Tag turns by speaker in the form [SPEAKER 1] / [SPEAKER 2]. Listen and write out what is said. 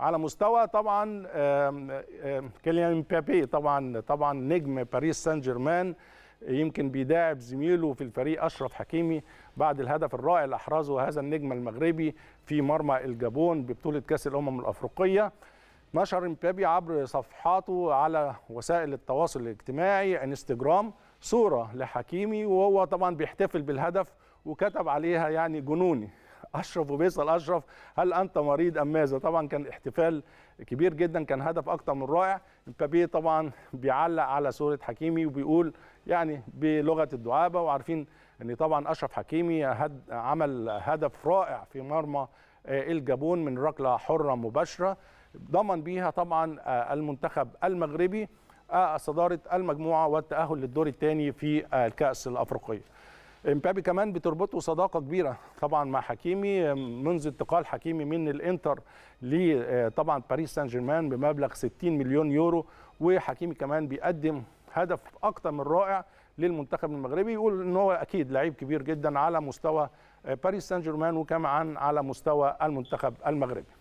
[SPEAKER 1] على مستوى طبعا كيليان مبابي طبعا طبعا نجم باريس سان جيرمان يمكن بيداعب زميله في الفريق اشرف حكيمي بعد الهدف الرائع اللي احرزه هذا النجم المغربي في مرمى الجابون ببطوله كاس الامم الافريقيه نشر مبابي عبر صفحاته على وسائل التواصل الاجتماعي انستجرام صوره لحكيمي وهو طبعا بيحتفل بالهدف وكتب عليها يعني جنوني اشرف وبيسال اشرف هل انت مريض ام ماذا طبعا كان احتفال كبير جدا كان هدف اكتر من رائع مبابي طبعا بيعلق على صوره حكيمي وبيقول يعني بلغه الدعابه وعارفين ان طبعا اشرف حكيمي هد عمل هدف رائع في مرمى آه، الجابون من ركله حره مباشره ضمن بيها طبعا آه، المنتخب المغربي آه، صداره المجموعه والتاهل للدور الثاني في الكاس الافريقيه امبابي كمان بتربطه صداقه كبيره طبعا مع حكيمي منذ انتقال حكيمي من الانتر لطبعا آه، باريس سان جيرمان بمبلغ 60 مليون يورو وحكيمي كمان بيقدم هدف اكتر من رائع للمنتخب المغربي يقول ان هو اكيد لعيب كبير جدا على مستوى آه، باريس سان جيرمان وكمان على مستوى المنتخب المغربي